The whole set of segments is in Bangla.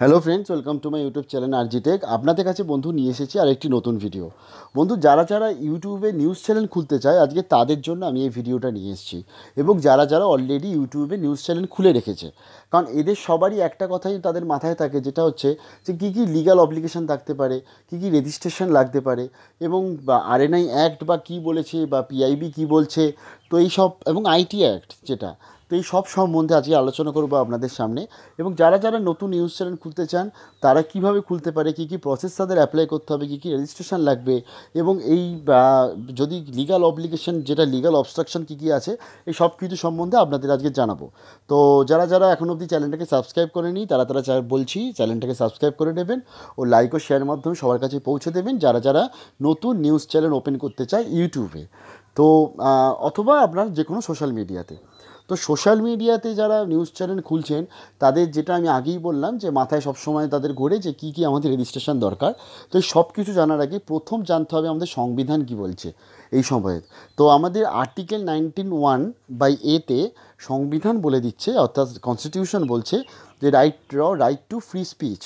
Hello friends welcome to my YouTube channel R tech আপনাদের কাছে বন্ধু নিয়ে এসেছি আর একটি নতুন ভিডিও বন্ধু যারা যারা ইউটিউবে নিউজ চ্যানেল খুলতে চায় আজকে তাদের জন্য আমি এই ভিডিওটা নিয়ে এসেছি এবং যারা যারা অলরেডি ইউটিউবে নিউজ চ্যানেল খুলে রেখেছে কারণ এদের সবারই একটা কথাই তাদের মাথায় থাকে যেটা হচ্ছে যে কী কী লিগাল অবলিগেশন থাকতে পারে কী কী রেজিস্ট্রেশন লাগতে পারে এবং আরএনআই অ্যাক্ট বা কী বলেছে বা পিআইবি কী বলছে তো এই সব এবং আইটি অ্যাক্ট যেটা এই সব সম্বন্ধে আজকে আলোচনা করবো আপনাদের সামনে এবং যারা যারা নতুন নিউজ চ্যানেল খুলতে চান তারা কিভাবে খুলতে পারে কী কী প্রসেস তাদের অ্যাপ্লাই করতে হবে কী কী রেজিস্ট্রেশন লাগবে এবং এই যদি লিগাল অবলিগেশন যেটা লিগাল অবস্ট্রাকশন কী কী আছে এই সব কিছু সম্বন্ধে আপনাদের আজকে জানাবো তো যারা যারা এখন অবধি চ্যানেলটাকে সাবস্ক্রাইব করে নিই তারা তারা বলছি চ্যানেলটাকে সাবস্ক্রাইব করে নেবেন ও লাইক ও শেয়ারের মাধ্যমে সবার কাছে পৌঁছে দেবেন যারা যারা নতুন নিউজ চ্যানেল ওপেন করতে চায় ইউটিউবে তো অথবা আপনার যে কোনো সোশ্যাল মিডিয়াতে তো সোশ্যাল মিডিয়াতে যারা নিউজ চ্যানেল খুলছেন তাদের যেটা আমি আগেই বললাম যে মাথায় সবসময় তাদের ঘোরে যে কী কী আমাদের রেজিস্ট্রেশন দরকার তো এই সব কিছু জানার আগে প্রথম জানতে হবে আমাদের সংবিধান কি বলছে এই সময়ে তো আমাদের আর্টিকেল নাইনটিন ওয়ান বাই এতে সংবিধান বলে দিচ্ছে অর্থাৎ কনস্টিটিউশন বলছে যে right right to free speech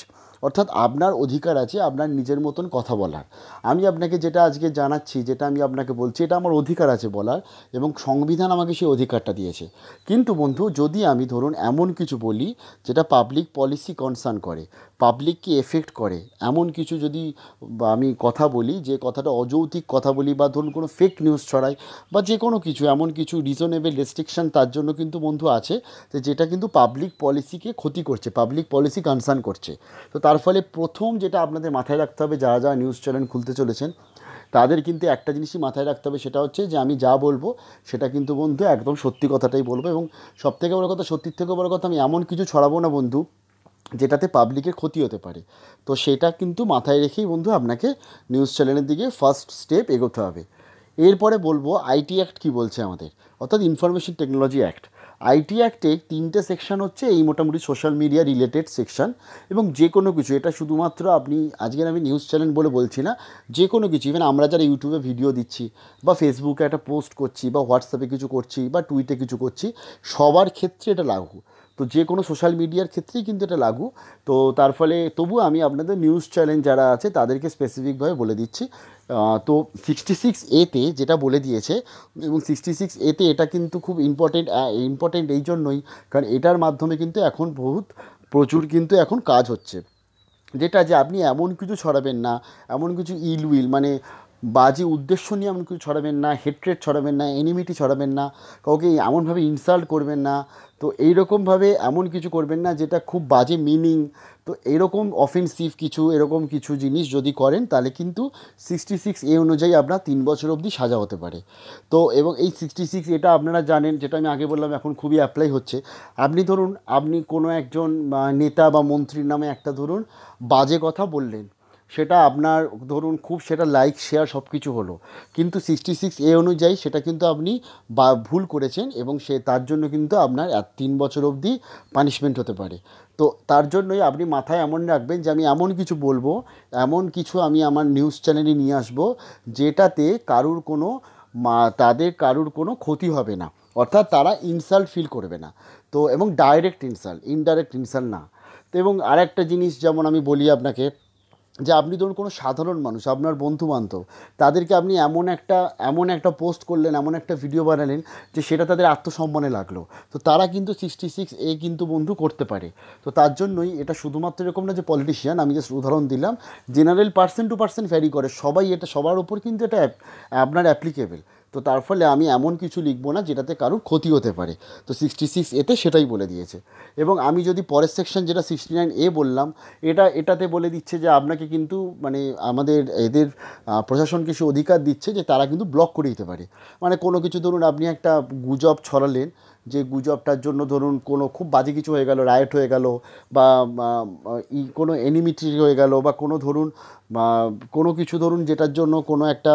অর্থাৎ আপনার অধিকার আছে আপনার নিজের মতন কথা বলার আমি আপনাকে যেটা আজকে জানাচ্ছি যেটা আমি আপনাকে বলছি এটা আমার অধিকার আছে বলার এবং সংবিধান আমাকে সেই অধিকারটা দিয়েছে কিন্তু বন্ধু যদি আমি ধরুন এমন কিছু বলি যেটা পাবলিক পলিসি কনসার্ন করে পাবলিককে এফেক্ট করে এমন কিছু যদি আমি কথা বলি যে কথাটা অযৌতিক কথা বলি বা ধরুন কোনো ফেক নিউজ ছড়াই বা যে কোনো কিছু এমন কিছু রিজনেবল রেস্ট্রিকশান তার জন্য কিন্তু বন্ধু আছে যে যেটা কিন্তু পাবলিক পলিসিকে ক্ষতি করছে পাবলিক পলিসি কনসার্ন করছে তো তার ফলে প্রথম যেটা আপনাদের মাথায় রাখতে হবে যারা যারা নিউজ চ্যানেল খুলতে চলেছেন তাদের কিন্তু একটা জিনিসই মাথায় রাখতে হবে সেটা হচ্ছে যে আমি যা বলবো সেটা কিন্তু বন্ধু একদম সত্যি কথাটাই বলবো এবং সব থেকে বড় কথা সত্যির থেকে বড় কথা আমি এমন কিছু ছড়াবো না বন্ধু যেটাতে পাবলিকের ক্ষতি হতে পারে তো সেটা কিন্তু মাথায় রেখেই বন্ধু আপনাকে নিউজ চ্যানেলের দিকে ফার্স্ট স্টেপ এগোতে হবে এরপরে বলবো আইটি অ্যাক্ট কী বলছে আমাদের অর্থাৎ ইনফরমেশন টেকনোলজি অ্যাক্ট আইটি অ্যাক্টে তিনটে সেকশন হচ্ছে এই মোটামুটি সোশ্যাল মিডিয়া রিলেটেড সেকশন এবং যে কোনো কিছু এটা শুধুমাত্র আপনি আজকের আমি নিউজ চ্যানেল বলে বলছি না যে কোনো কিছু ইভেন আমরা যারা ইউটিউবে ভিডিও দিচ্ছি বা ফেসবুকে একটা পোস্ট করছি বা হোয়াটসঅ্যাপে কিছু করছি বা টুইটে কিছু করছি সবার ক্ষেত্রে এটা লাগু তো যে কোনো সোশ্যাল মিডিয়ার ক্ষেত্রেই কিন্তু এটা লাগু তো তার ফলে তবু আমি আপনাদের নিউজ চ্যানেল যারা আছে তাদেরকে স্পেসিফিকভাবে বলে দিচ্ছি তো সিক্সটি সিক্স এতে যেটা বলে দিয়েছে এবং সিক্সটি সিক্স এতে এটা কিন্তু খুব ইম্পর্টেন্ট ইম্পর্টেন্ট এই জন্যই কারণ এটার মাধ্যমে কিন্তু এখন বহুত প্রচুর কিন্তু এখন কাজ হচ্ছে যেটা যে আপনি এমন কিছু ছড়াবেন না এমন কিছু ইল উইল মানে বাজে উদ্দেশ্য নিয়ে এমন কিছু ছড়াবেন না হেট্রেট ছড়াবেন না এনিমিটি ছড়াবেন না কাউকে এমনভাবে ইনসাল্ট করবেন না তো এইরকমভাবে এমন কিছু করবেন না যেটা খুব বাজে মিনিং তো এরকম অফেন্সিভ কিছু এরকম কিছু জিনিস যদি করেন তাহলে কিন্তু সিক্সটি সিক্স এ অনুযায়ী আপনার তিন বছর অবধি সাজা হতে পারে তো এবং এই সিক্সটি সিক্স এটা আপনারা জানেন যেটা আমি আগে বললাম এখন খুবই অ্যাপ্লাই হচ্ছে আপনি ধরুন আপনি কোনো একজন নেতা বা মন্ত্রীর নামে একটা ধরুন বাজে কথা বললেন সেটা আপনার ধরুন খুব সেটা লাইক শেয়ার সব কিছু হলো কিন্তু সিক্সটি সিক্স এ অনুযায়ী সেটা কিন্তু আপনি বা ভুল করেছেন এবং সে তার জন্য কিন্তু আপনার তিন বছর অবধি পানিশমেন্ট হতে পারে তো তার জন্যই আপনি মাথায় এমন রাখবেন যে আমি এমন কিছু বলবো এমন কিছু আমি আমার নিউজ চ্যানেলে নিয়ে আসবো যেটাতে কারুর কোনো মা তাদের কারুর কোনো ক্ষতি হবে না অর্থাৎ তারা ইনসাল্ট ফিল করবে না তো এবং ডাইরেক্ট ইনসাল্ট ইনডাইরেক্ট ইনসাল্ট না তো এবং আরেকটা জিনিস যেমন আমি বলি আপনাকে যে আপনি ধরুন কোনো সাধারণ মানুষ আপনার বন্ধু বান্ধব তাদেরকে আপনি এমন একটা এমন একটা পোস্ট করলেন এমন একটা ভিডিও বানালেন যে সেটা তাদের আত্মসম্মানে লাগলো তো তারা কিন্তু সিক্সটি সিক্স এ কিন্তু বন্ধু করতে পারে তো তার জন্যই এটা শুধুমাত্র এরকম না যে পলিটিশিয়ান আমি জাস্ট উদাহরণ দিলাম general percent two percent vary করে সবাই এটা সবার ওপর কিন্তু এটা আপনার অ্যাপ্লিকেবেল তো তার ফলে আমি এমন কিছু লিখব না যেটাতে কারোর ক্ষতি হতে পারে তো সিক্সটি সিক্স এতে সেটাই বলে দিয়েছে এবং আমি যদি পরের সেকশন যেটা সিক্সটি নাইন এ বললাম এটা এটাতে বলে দিচ্ছে যে আপনাকে কিন্তু মানে আমাদের এদের প্রশাসন কিছু অধিকার দিচ্ছে যে তারা কিন্তু ব্লক করে দিতে পারে মানে কোনো কিছু ধরুন আপনি একটা গুজব ছড়ালেন যে গুজবটার জন্য ধরুন কোনো খুব বাজে কিছু হয়ে গেল রায়েট হয়ে গেল বা ই কোনো এনিমিটি হয়ে গেল বা কোনো ধরুন কোনো কিছু ধরুন যেটার জন্য কোনো একটা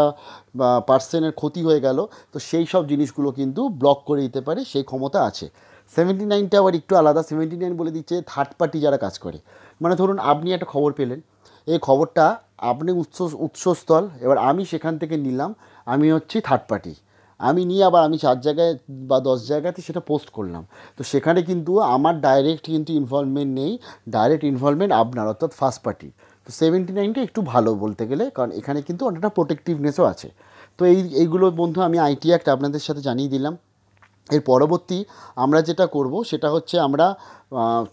পার্সনের ক্ষতি হয়ে গেল তো সেই সব জিনিসগুলো কিন্তু ব্লক করে দিতে পারে সেই ক্ষমতা আছে সেভেন্টি নাইনটা আবার একটু আলাদা সেভেন্টি নাইন বলে দিচ্ছে থার্ড পার্টি যারা কাজ করে মানে ধরুন আপনি একটা খবর পেলেন এই খবরটা আপনি উৎস উৎসস্থল এবার আমি সেখান থেকে নিলাম আমি হচ্ছি থার্ড পার্টি আমি নিয়ে আবার আমি চার জায়গায় বা দশ জায়গাতে সেটা পোস্ট করলাম তো সেখানে কিন্তু আমার ডাইরেক্ট কিন্তু ইনভলভমেন্ট নেই ডাইরেক্ট ইনভলভমেন্ট আপনার অর্থাৎ ফার্স্ট পার্টি তো সেভেন্টি নাইনটা একটু ভালো বলতে গেলে কারণ এখানে কিন্তু অনেকটা প্রোটেকটিভনেসও আছে তো এই এইগুলো বন্ধু আমি আইটি অ্যাক্ট আপনাদের সাথে জানিয়ে দিলাম এর পরবর্তী আমরা যেটা করব সেটা হচ্ছে আমরা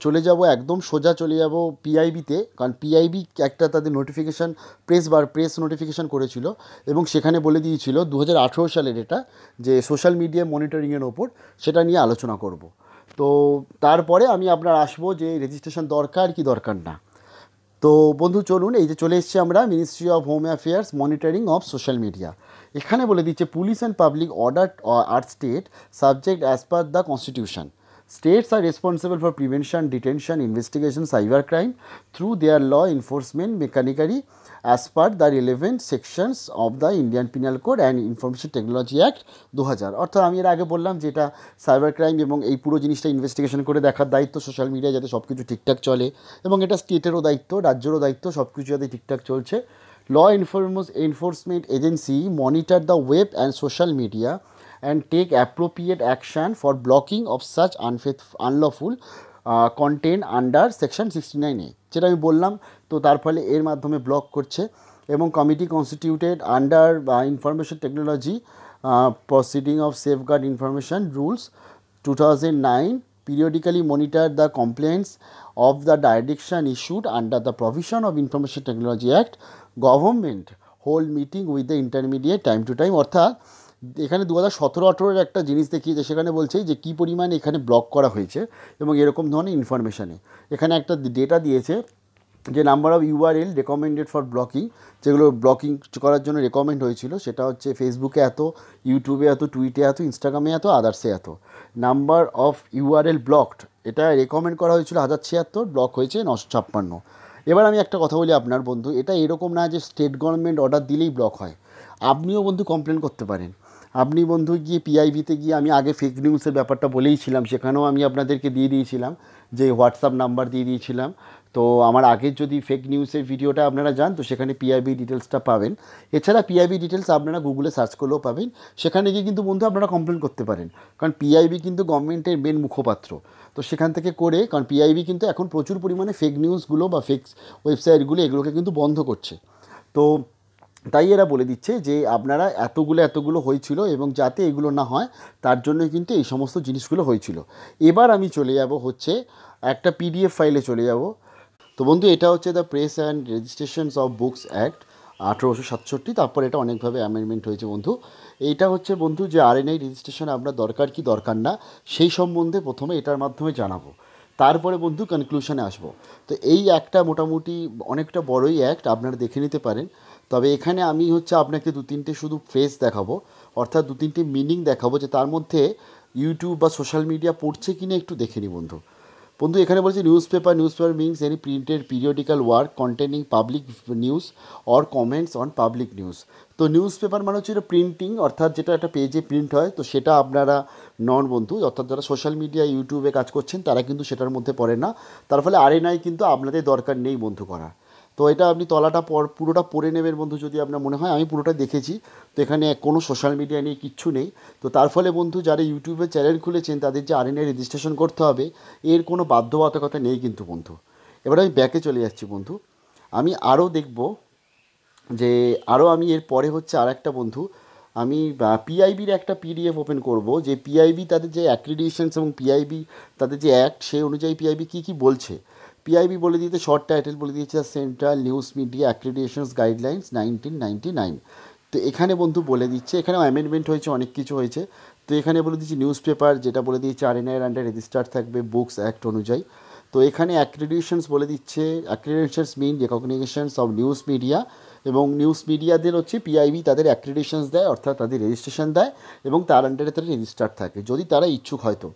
চলে যাব একদম সোজা চলে যাব পিআইবিতে কারণ পিআইবি একটা তাদের নোটিফিকেশান প্রেস বার প্রেস নোটিফিকেশান করেছিল এবং সেখানে বলে দিয়েছিল দু সালের এটা যে সোশ্যাল মিডিয়া মনিটরিংয়ের ওপর সেটা নিয়ে আলোচনা করব তো তারপরে আমি আপনার আসবো যে রেজিস্ট্রেশন দরকার কি দরকার না তো বন্ধু চলুন এই যে চলে এসেছি আমরা ministry of home affairs monitoring of social media এখানে বলে দিচ্ছে police and public order are state subject as per the constitution states are responsible for prevention detention investigation cyber crime through their law enforcement machinery as per the relevant sections of the Indian Penal Code and Information Technology Act দু হাজার অর্থাৎ আমি এর আগে বললাম যেটা সাইবার ক্রাইম এবং এই পুরো জিনিসটা ইনভেস্টিগেশন করে দেখার দায়িত্ব সোশ্যাল মিডিয়া যাতে সব কিছু ঠিকঠাক চলে এবং এটা স্টেটেরও দায়িত্ব রাজ্যেরও দায়িত্ব সব কিছু যাতে ঠিকঠাক চলছে law enforce enforcement agency monitor the web and social media and take take appropriate for blocking blocking of আনফেথ unlawful content under section sixty nine A যেটা আমি বললাম তো তার ফলে এর মাধ্যমে ব্লক করছে এবং committee constituted under information technology proceeding of safeguard information rules two thousand nine periodically monitor the complaints of the direction issued under the provision of information technology act government hold meeting with the intermediate time to time অর্থাৎ এখানে দু হাজার সতেরো আঠেরোর একটা জিনিস দেখিয়েছে সেখানে বলছে যে কী পরিমাণ এখানে ব্লক করা হয়েছে এবং এরকম ধরনের ইনফরমেশানে এখানে একটা ডেটা দিয়েছে যে number of URL recommended for blocking যেগুলো ব্লকিং করার জন্য রেকমেন্ড হয়েছিল সেটা হচ্ছে ফেসবুকে এত ইউটিউবে এত টুইটে এত ইনস্টাগ্রামে এত আদার্সে এত নাম্বার অফ ইউআরএল ব্লকড এটা রেকমেন্ড করা হয়েছিল হাজার ছিয়াত্তর ব্লক হয়েছে নশো ছাপ্পান্ন এবার আমি একটা কথা বলি আপনার বন্ধু এটা এরকম না যে স্টেট গভর্নমেন্ট অর্ডার দিলেই ব্লক হয় আপনিও বন্ধু কমপ্লেন করতে পারেন আপনি বন্ধু গিয়ে পিআইভিতে গিয়ে আমি আগে ফেক নিউজের ব্যাপারটা বলেইছিলাম সেখানেও আমি আপনাদেরকে দিয়ে দিয়েছিলাম যে হোয়াটসঅ্যাপ নাম্বার দিয়ে দিয়েছিলাম তো আমার আগের যদি ফেক নিউজের ভিডিওটা আপনারা যান তো সেখানে পিআইবি ডিটেলসটা পাবেন এছাড়া পিআইবি ডিটেলস আপনারা গুগলে সার্চ করলেও পাবেন সেখানে গিয়ে কিন্তু বন্ধু আপনারা কমপ্লেন করতে পারেন কারণ পিআইবি কিন্তু গভর্নমেন্টের মেন মুখপাত্র তো সেখান থেকে করে কারণ পিআইবি কিন্তু এখন প্রচুর পরিমাণে ফেক নিউজগুলো বা ফেক ওয়েবসাইটগুলো এগুলোকে কিন্তু বন্ধ করছে তো তাই এরা বলে দিচ্ছে যে আপনারা এতগুলো এতগুলো হয়েছিল এবং যাতে এগুলো না হয় তার জন্য কিন্তু এই সমস্ত জিনিসগুলো হয়েছিল এবার আমি চলে যাব হচ্ছে একটা পিডিএফ ফাইলে চলে যাব তো বন্ধু এটা হচ্ছে the press and registrations of books act আঠেরোশো সাতষট্টি তারপর এটা অনেকভাবে অ্যামেন্ডমেন্ট হয়েছে বন্ধু এইটা হচ্ছে বন্ধু যে আরএনআই রেজিস্ট্রেশন আপনার দরকার কি দরকার না সেই সম্বন্ধে প্রথমে এটার মাধ্যমে জানাবো তারপরে বন্ধু কনক্লুশনে আসবো তো এই একটা মোটামুটি অনেকটা বড়ই অ্যাক্ট আপনারা দেখে নিতে পারেন তবে এখানে আমি হচ্ছে আপনাকে দু তিনটে শুধু ফেস দেখাবো অর্থাৎ দু তিনটে মিনিং দেখাবো যে তার মধ্যে ইউটিউব বা সোশ্যাল মিডিয়া পড়ছে কি না একটু দেখে নি বন্ধু বন্ধু এখানে বলছে newspaper newspaper means any printed periodical work containing public news or comments on public news তো নিউজ পেপার মানে হচ্ছে প্রিন্টিং অর্থাৎ যেটা একটা পেজে প্রিন্ট হয় তো সেটা আপনারা নন বন্ধু অর্থাৎ যারা সোশ্যাল মিডিয়া ইউটিউবে কাজ করছেন তারা কিন্তু সেটার মধ্যে পড়ে না তার ফলে আরে নাই কিন্তু আপনাদের দরকার নেই বন্ধু করা তো এটা আপনি তলাটা পর পুরোটা পরে নেবেন বন্ধু যদি আপনার মনে হয় আমি পুরোটা দেখেছি তো এখানে কোনো সোশ্যাল মিডিয়া নিয়ে কিচ্ছু নেই তো তার ফলে বন্ধু যারা ইউটিউবে চ্যানেল খুলেছেন তাদের যে আরএনএ রেজিস্ট্রেশন করতে হবে এর কোনো বাধ্যবাধকতা নেই কিন্তু বন্ধু এবার আমি ব্যাকে চলে যাচ্ছি বন্ধু আমি আরও দেখব যে আরও আমি এর পরে হচ্ছে আর একটা বন্ধু আমি পিআইবির একটা পিডিএফ ওপেন করব যে পিআইবি তাদের যে অ্যাক্রিডিশনস এবং পিআইবি তাদের যে অ্যাক্ট সেই অনুযায়ী পিআইবি কী কী বলছে পিআইবি বলে দিতে শর্ট টাইটেল বলে দিয়েছে central news media accreditations guidelines nineteen ninety nine তো এখানে বন্ধু বলে দিচ্ছে এখানে অ্যামেন্ডমেন্ট হয়েছে অনেক কিছু হয়েছে তো এখানে বলে দিচ্ছে নিউজ পেপার যেটা বলে দিয়েছে আর এনআইয়ের আন্ডার রেজিস্টার থাকবে বুকস অ্যাক্ট অনুযায়ী তো এখানে অ্যাক্রিডিয়েশনস বলে দিচ্ছে accreditations mean recognitions of news media এবং নিউজ মিডিয়াদের হচ্ছে পিআইবি তাদের অ্যাক্রিডিয়েশনস দেয় অর্থাৎ তাদের রেজিস্ট্রেশন দেয় এবং তার আন্ডারে তারা রেজিস্টার থাকে যদি তারা ইচ্ছুক হয়তো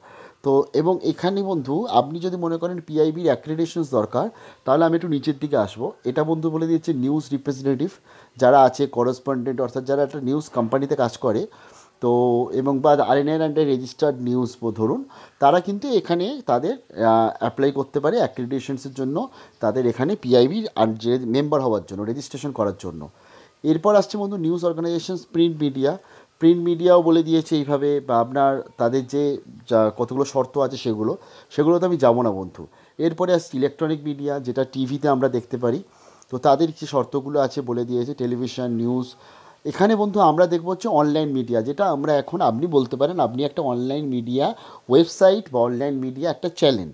তো এবং এখানে বন্ধু আপনি যদি মনে করেন পিআইবির অ্যাক্রেডিটেশনস দরকার তাহলে আমি একটু নিচের দিকে আসবো এটা বন্ধু বলে দিয়েছে নিউজ রিপ্রেজেন্টেটিভ যারা আছে করসপন্ডেন্ট অর্থাৎ যারা একটা নিউজ কোম্পানিতে কাজ করে তো এবং বা এন অ্যান্ড রেজিস্টার্ড নিউজ ধরুন তারা কিন্তু এখানে তাদের অ্যাপ্লাই করতে পারে অ্যাক্রিডিটেশনসের জন্য তাদের এখানে পিআইবির যে মেম্বার হওয়ার জন্য রেজিস্ট্রেশন করার জন্য এরপর আসছে বন্ধু news organisations print media print মিডিয়াও বলে দিয়েছে এইভাবে বা আপনার তাদের যে যা কতগুলো শর্ত আছে সেগুলো সেগুলো তো আমি যাবো না বন্ধু এরপরে আসছে ইলেকট্রনিক মিডিয়া যেটা টিভিতে আমরা দেখতে পারি তো তাদের কি শর্তগুলো আছে বলে দিয়েছে টেলিভিশন নিউজ এখানে বন্ধু আমরা দেখবো হচ্ছে অনলাইন মিডিয়া যেটা আমরা এখন আপনি বলতে পারেন আপনি একটা অনলাইন মিডিয়া ওয়েবসাইট বা অনলাইন মিডিয়া একটা চ্যানেল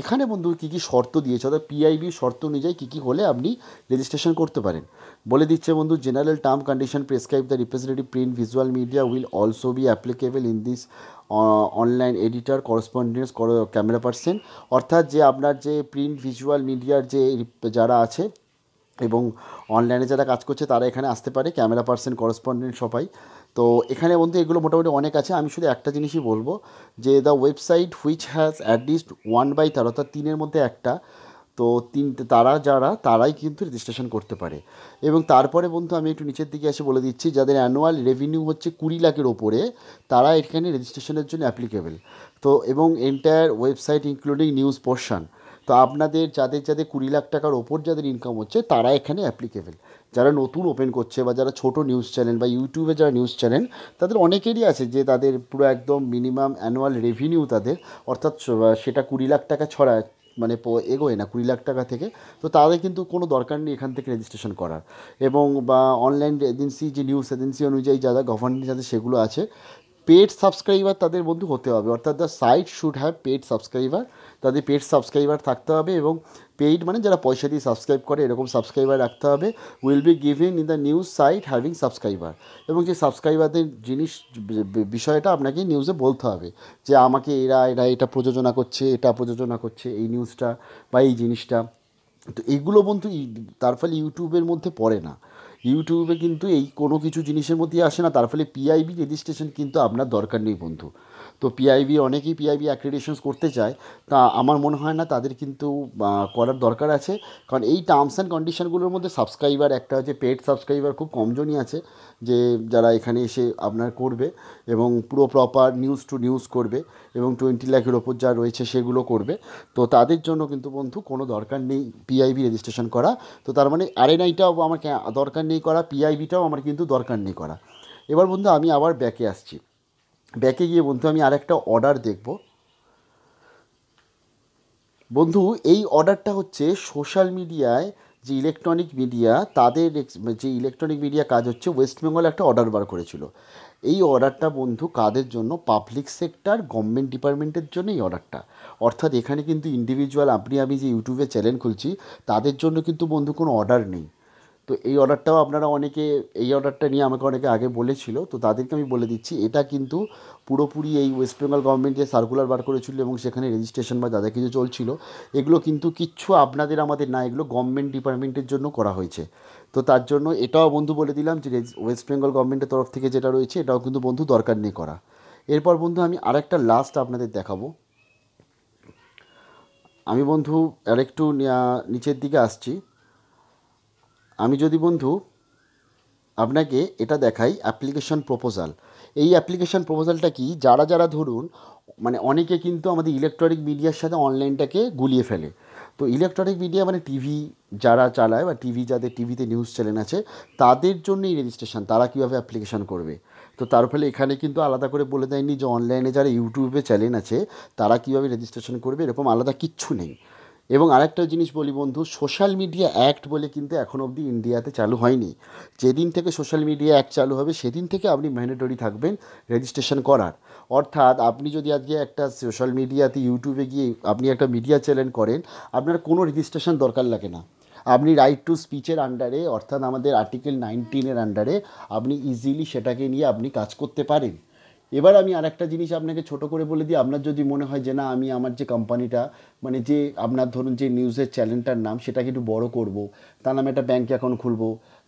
এখানে বন্ধু কী কী শর্ত দিয়েছে অর্থাৎ পিআইবি শর্ত অনুযায়ী কী কী হলে আপনি রেজিস্ট্রেশন করতে পারেন বলে দিচ্ছে বন্ধু general term condition prescribe the representative print visual media will also be applicable in this online editor correspondence camera person অর্থাৎ যে আপনার যে প্রিন্ট ভিজুয়াল মিডিয়ার যে যারা আছে এবং অনলাইনে যারা কাজ করছে তারা এখানে আসতে পারে ক্যামেরা পার্সন করসপন্ডেন্ট সবাই তো এখানে বন্ধু এগুলো মোটামুটি অনেক আছে আমি শুধু একটা জিনিসই বলবো যে the website which has at least one by তার অর্থাৎ তিনের মধ্যে একটা তো তিন তারা যারা তারাই কিন্তু রেজিস্ট্রেশন করতে পারে এবং তারপরে বন্ধু আমি একটু নিচের দিকে এসে বলে দিচ্ছি যাদের অ্যানুয়াল রেভিনিউ হচ্ছে কুড়ি লাখের ওপরে তারা এখানে রেজিস্ট্রেশনের জন্য অ্যাপ্লিকেবল তো এবং entire website including news portion তো আপনাদের যাদের যাদের কুড়ি লাখ টাকার ওপর যাদের ইনকাম হচ্ছে তারা এখানে অ্যাপ্লিকেবেল যারা নতুন ওপেন করছে বা যারা ছোট নিউজ চ্যানেল বা ইউটিউবে যারা নিউজ চ্যানেল তাদের অনেকেরই আছে যে তাদের পুরো একদম মিনিমাম অ্যানুয়াল রেভিনিউ তাদের অর্থাৎ সেটা কুড়ি লাখ টাকা ছড়া মানে এগোয় না কুড়ি লাখ টাকা থেকে তো তাদের কিন্তু কোনো দরকার নেই এখান থেকে রেজিস্ট্রেশন করার এবং বা অনলাইন এজেন্সি যে নিউজ এজেন্সি অনুযায়ী যারা গভর্নমেন্ট যাদের সেগুলো আছে পেড সাবস্ক্রাইবার তাদের বন্ধু হতে হবে অর্থাৎ the site should have paid subscriber তাদের পেড সাবস্ক্রাইবার থাকতে হবে এবং পেইড মানে যারা পয়সা দিয়ে সাবস্ক্রাইব করে এরকম সাবস্ক্রাইবার রাখতে হবে will be given in the news site having subscriber এবং যে সাবস্ক্রাইবারদের জিনিস বিষয়টা আপনাকে নিউজে বলতে হবে যে আমাকে এরা এরা এটা প্রযোজনা করছে এটা প্রযোজনা করছে এই নিউজটা বা এই জিনিসটা তো এইগুলো বন্ধু তার ফলে ইউটিউবের মধ্যে পড়ে না ইউটিউবে কিন্তু এই কোনো কিছু জিনিসের মধ্যেই আসে না তার ফলে পিআইবি রেজিস্ট্রেশন কিন্তু আপনার দরকার নেই বন্ধু তো পিআইবি অনেকেই পিআইবি অ্যাক্রিডিটেশনস করতে চায় তা আমার মনে হয় না তাদের কিন্তু করার দরকার আছে কারণ এই টার্মস অ্যান্ড কন্ডিশনগুলোর মধ্যে সাবস্ক্রাইবার একটা হচ্ছে পেড সাবস্ক্রাইবার খুব কমজনই আছে যে যারা এখানে এসে আপনার করবে এবং পুরো প্রপার নিউজ টু নিউজ করবে এবং টোয়েন্টি লাখের ওপর যা রয়েছে সেগুলো করবে তো তাদের জন্য কিন্তু বন্ধু কোনো দরকার নেই পিআইবি রেজিস্ট্রেশন করা তো তার মানে আরএনআইটাও আমার দরকার নেই করা পিআইবিটাও আমার কিন্তু দরকার নেই করা এবার বন্ধু আমি আবার ব্যাকে আসছি ব্যাকে গিয়ে বন্ধু আমি আরেকটা অর্ডার দেখব বন্ধু এই অর্ডারটা হচ্ছে সোশ্যাল মিডিয়ায় যে ইলেকট্রনিক মিডিয়া তাদের যে ইলেকট্রনিক মিডিয়া কাজ হচ্ছে ওয়েস্ট বেঙ্গল একটা অর্ডার বার করেছিল এই অর্ডারটা বন্ধু কাদের জন্য পাবলিক সেক্টর গভর্নমেন্ট ডিপার্টমেন্টের জন্য এই অর্ডারটা অর্থাৎ এখানে কিন্তু ইন্ডিভিজুয়াল আপনি আমি যে ইউটিউবে চ্যানেল খুলছি তাদের জন্য কিন্তু বন্ধু কোনো অর্ডার নেই তো এই অর্ডারটাও আপনারা অনেকে এই অর্ডারটা নিয়ে আমাকে অনেকে আগে বলেছিল তো তাদেরকে আমি বলে দিচ্ছি এটা কিন্তু পুরোপুরি এই ওয়েস্ট বেঙ্গল গভর্নমেন্ট যে সার্কুলার বার করেছিল এবং সেখানে রেজিস্ট্রেশন বা যাদের কিছু চলছিল এগুলো কিন্তু কিচ্ছু আপনাদের আমাদের না এগুলো গভর্নমেন্ট ডিপার্টমেন্টের জন্য করা হয়েছে তো তার জন্য এটাও বন্ধু বলে দিলাম যে ওয়েস্ট বেঙ্গল গভর্নমেন্টের তরফ থেকে যেটা রয়েছে এটাও কিন্তু বন্ধু দরকার নেই করা এরপর বন্ধু আমি আরেকটা লাস্ট আপনাদের দেখাবো আমি বন্ধু আরেকটু নিচের দিকে আসছি আমি যদি বন্ধু আপনাকে এটা দেখাই অ্যাপ্লিকেশন প্রপোজাল এই অ্যাপ্লিকেশন প্রপোজালটা কি যারা যারা ধরুন মানে অনেকে কিন্তু আমাদের ইলেকট্রনিক মিডিয়ার সাথে অনলাইনটাকে গুলিয়ে ফেলে তো ইলেকট্রনিক মিডিয়া মানে টিভি যারা চালায় বা টিভি যাদের টিভিতে নিউজ চ্যানেল আছে তাদের জন্যই রেজিস্ট্রেশন তারা কীভাবে অ্যাপ্লিকেশন করবে তো তার ফলে এখানে কিন্তু আলাদা করে বলে দেয়নি যে অনলাইনে যারা ইউটিউবে চ্যানেল আছে তারা কীভাবে রেজিস্ট্রেশন করবে এরকম আলাদা কিচ্ছু নেই এবং আরেকটা জিনিস বলি বন্ধু সোশ্যাল মিডিয়া অ্যাক্ট বলে কিন্তু এখন অবধি ইন্ডিয়াতে চালু হয়নি যেদিন থেকে সোশ্যাল মিডিয়া অ্যাক্ট চালু হবে সেদিন থেকে আপনি ম্যান্ডেটরি থাকবেন রেজিস্ট্রেশন করার অর্থাৎ আপনি যদি আজকে একটা সোশ্যাল মিডিয়াতে ইউটিউবে গিয়ে আপনি একটা মিডিয়া চ্যানেল করেন আপনার কোনো রেজিস্ট্রেশন দরকার লাগে না আপনি রাইট টু স্পিচের আন্ডারে অর্থাৎ আমাদের আর্টিকেল নাইনটিনের আন্ডারে আপনি ইজিলি সেটাকে নিয়ে আপনি কাজ করতে পারেন এবার আমি আর একটা জিনিস আপনাকে ছোট করে বলে দিই আপনার যদি মনে হয় যে না আমি আমার যে কোম্পানিটা মানে যে আপনার ধরুন যে নিউজের চ্যানেলটার নাম সেটাকে একটু বড় করব তার নামে একটা ব্যাঙ্ক অ্যাকাউন্ট খুলব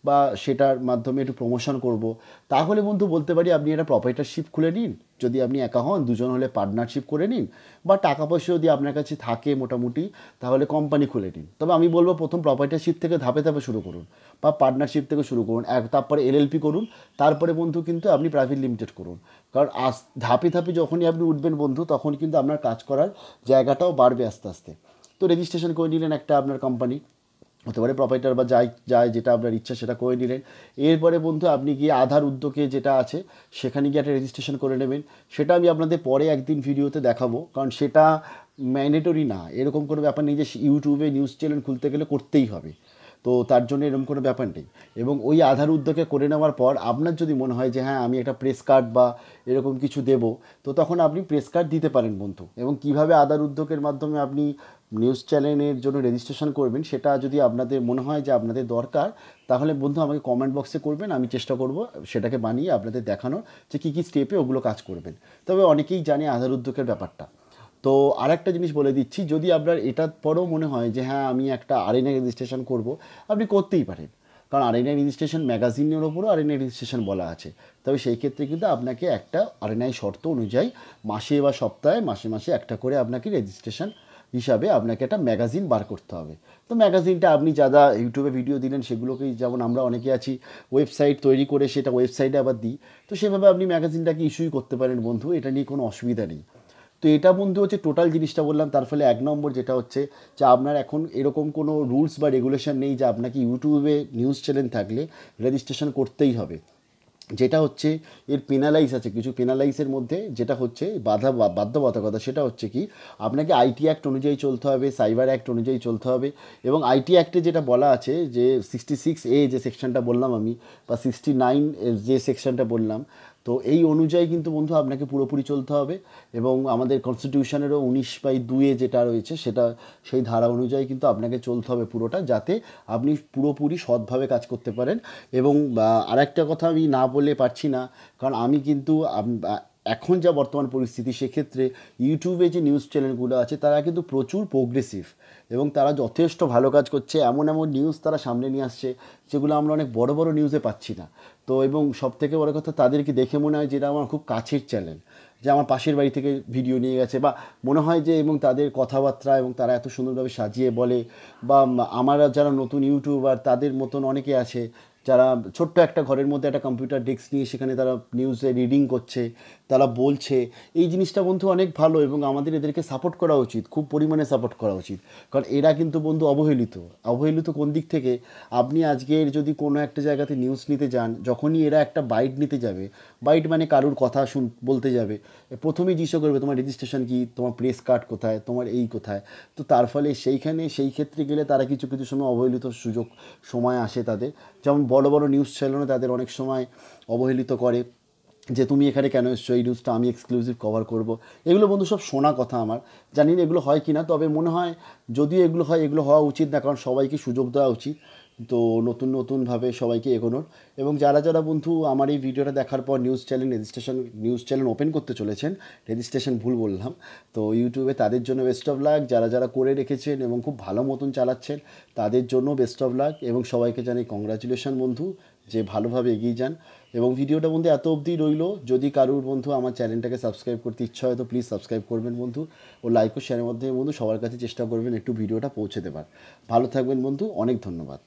বা সেটার মাধ্যমে একটু প্রমোশন করব। তাহলে বন্ধু বলতে পারি আপনি একটা প্রপার্টারশিপ খুলে নিন যদি আপনি একা হন দুজন হলে পার্টনারশিপ করে নিন বা টাকা পয়সা যদি আপনার কাছে থাকে মোটামুটি তাহলে কোম্পানি খুলে নিন তবে আমি বলবো প্রথম প্রপার্টারশিপ থেকে ধাপে ধাপে শুরু করুন বা পার্টনারশিপ থেকে শুরু করুন এক তারপরে এলএলপি করুন তারপরে বন্ধু কিন্তু আপনি প্রাইভেট লিমিটেড করুন কারণ আস ধাপে ধাপে যখনই আপনি উঠবেন বন্ধু তখন কিন্তু আপনার কাজ করার জায়গাটাও বাড়বে আস্তে আস্তে তো রেজিস্ট্রেশন করে নিলেন একটা আপনার কোম্পানি হতে পারে প্রপার্টার বা যাই যায় যেটা আপনার ইচ্ছা সেটা করে নিলেন এরপরে বন্ধু আপনি গিয়ে আধার উদ্যোগে যেটা আছে সেখানে গিয়ে একটা রেজিস্ট্রেশন করে নেবেন সেটা আমি আপনাদের পরে একদিন ভিডিওতে দেখাবো কারণ সেটা ম্যান্ডেটরি না এরকম কোনো ব্যাপার নেই যে ইউটিউবে নিউজ চ্যানেল খুলতে গেলে করতেই হবে তো তার জন্য এরকম কোনো ব্যাপার নেই এবং ওই আধার উদ্যোগে করে নেওয়ার পর আপনার যদি মনে হয় যে হ্যাঁ আমি একটা প্রেস কার্ড বা এরকম কিছু দেব তো তখন আপনি প্রেস কার্ড দিতে পারেন বন্ধু এবং কিভাবে আধার উদ্যোগের মাধ্যমে আপনি নিউজ চ্যানেলের জন্য রেজিস্ট্রেশন করবেন সেটা যদি আপনাদের মনে হয় যে আপনাদের দরকার তাহলে বন্ধু আমাকে কমেন্ট বক্সে করবেন আমি চেষ্টা করব সেটাকে বানিয়ে আপনাদের দেখানোর যে কী কী স্টেপে ওগুলো কাজ করবেন তবে অনেকেই জানে আধার উদ্যোগের ব্যাপারটা তো আরেকটা জিনিস বলে দিচ্ছি যদি আপনার এটার পরেও মনে হয় যে হ্যাঁ আমি একটা আরেনা রেজিস্ট্রেশন করব আপনি করতেই পারেন কারণ আরেনা রেজিস্ট্রেশন ম্যাগাজিনের ওপরও আরেনা রেজিস্ট্রেশন বলা আছে তবে সেই ক্ষেত্রে কিন্তু আপনাকে একটা আরএনআই শর্ত অনুযায়ী মাসে বা সপ্তাহে মাসে মাসে একটা করে আপনাকে রেজিস্ট্রেশন হিসাবে আপনাকে একটা ম্যাগাজিন বার করতে হবে তো ম্যাগাজিনটা আপনি যারা ইউটিউবে ভিডিও দিলেন সেগুলোকেই যেমন আমরা অনেকে আছি ওয়েবসাইট তৈরি করে সেটা ওয়েবসাইটে আবার দিই তো সেভাবে আপনি ম্যাগাজিনটাকে ইস্যুই করতে পারেন বন্ধু এটা নিয়ে কোনো অসুবিধা নেই তো এটা বন্ধু হচ্ছে টোটাল জিনিসটা বললাম তার ফলে এক নম্বর যেটা হচ্ছে যে আপনার এখন এরকম কোনো রুলস বা রেগুলেশন নেই যে আপনাকে ইউটিউবে নিউজ চ্যানেল থাকলে রেজিস্ট্রেশন করতেই হবে যেটা হচ্ছে এর পেনালাইজ আছে কিছু পেনালাইজের মধ্যে যেটা হচ্ছে বাধা বাধ্যবাধকতা সেটা হচ্ছে কি আপনাকে আইটি অ্যাক্ট অনুযায়ী চলতে হবে সাইবার অ্যাক্ট অনুযায়ী চলতে হবে এবং আইটি অ্যাক্টে যেটা বলা আছে যে সিক্সটি সিক্স এ যে সেকশনটা বললাম আমি বা সিক্সটি নাইন যে সেকশনটা বললাম তো এই অনুযায়ী কিন্তু বন্ধু আপনাকে পুরোপুরি চলতে হবে এবং আমাদের কনস্টিটিউশনেরও উনিশ বাই দুয়ে যেটা রয়েছে সেটা সেই ধারা অনুযায়ী কিন্তু আপনাকে চলতে হবে পুরোটা যাতে আপনি পুরোপুরি সৎভাবে কাজ করতে পারেন এবং আরেকটা কথা আমি না বলে পারছি না কারণ আমি কিন্তু এখন যা বর্তমান পরিস্থিতি সেক্ষেত্রে ইউটিউবে যে নিউজ চ্যানেলগুলো আছে তারা কিন্তু প্রচুর প্রোগ্রেসিভ এবং তারা যথেষ্ট ভালো কাজ করছে এমন এমন নিউজ তারা সামনে নিয়ে আসছে যেগুলো আমরা অনেক বড় বড় নিউজে পাচ্ছি না তো এবং সব থেকে বড় কথা তাদেরকে দেখে মনে হয় যেটা আমার খুব কাছের চ্যানেল যে আমার পাশের বাড়ি থেকে ভিডিও নিয়ে গেছে বা মনে হয় যে এবং তাদের কথাবার্তা এবং তারা এত সুন্দরভাবে সাজিয়ে বলে বা আমার যারা নতুন ইউটিউবার তাদের মতন অনেকে আছে যারা ছোট্ট একটা ঘরের মধ্যে একটা কম্পিউটার ডেস্ক নিয়ে সেখানে তারা নিউজে রিডিং করছে তারা বলছে এই জিনিসটা বন্ধু অনেক ভালো এবং আমাদের এদেরকে সাপোর্ট করা উচিত খুব পরিমাণে সাপোর্ট করা উচিত কারণ এরা কিন্তু বন্ধু অবহেলিত অবহেলিত কোন দিক থেকে আপনি আজকের যদি কোনো একটা জায়গাতে নিউজ নিতে যান যখনই এরা একটা বাইট নিতে যাবে বাইট মানে কারুর কথা শুন বলতে যাবে প্রথমেই জিজ্ঞাসা করবে তোমার রেজিস্ট্রেশন কি তোমার প্রেস কার্ড কোথায় তোমার এই কোথায় তো তার ফলে সেইখানে সেই ক্ষেত্রে গেলে তারা কিছু কিছু সময় অবহেলিত সুযোগ সময় আসে তাদের যেমন বড় বড় নিউজ চ্যানেলে তাদের অনেক সময় অবহেলিত করে যে তুমি এখানে কেন এসছো এই নিউজটা আমি এক্সক্লুসিভ কভার করব এগুলো বন্ধু সব শোনা কথা আমার জানি না এগুলো হয় কি না তবে মনে হয় যদিও এগুলো হয় এগুলো হওয়া উচিত না কারণ সবাইকে সুযোগ দেওয়া উচিত তো নতুন নতুনভাবে সবাইকে এগোনোর এবং যারা যারা বন্ধু আমার এই ভিডিওটা দেখার পর news channel registration news channel open করতে চলেছেন রেজিস্ট্রেশন ভুল বললাম তো ইউটিউবে তাদের জন্য বেস্ট অফ লাক যারা যারা করে রেখেছেন এবং খুব ভালো মতন চালাচ্ছেন তাদের জন্য বেস্ট অফ লাক এবং সবাইকে জানি কংগ্রাচুলেশন বন্ধু যে ভালোভাবে এগিয়ে যান এবং ভিডিওটা বন্ধু এত অবধি রইল যদি কারুর বন্ধু আমার চ্যানেলটাকে সাবস্ক্রাইব করতে ইচ্ছা হয় তো প্লিজ সাবস্ক্রাইব করবেন বন্ধু ও লাইক ও শেয়ারের মাধ্যমে বন্ধু সবার কাছে চেষ্টা করবেন একটু ভিডিওটা পৌঁছে দেবার ভালো থাকবেন বন্ধু অনেক ধন্যবাদ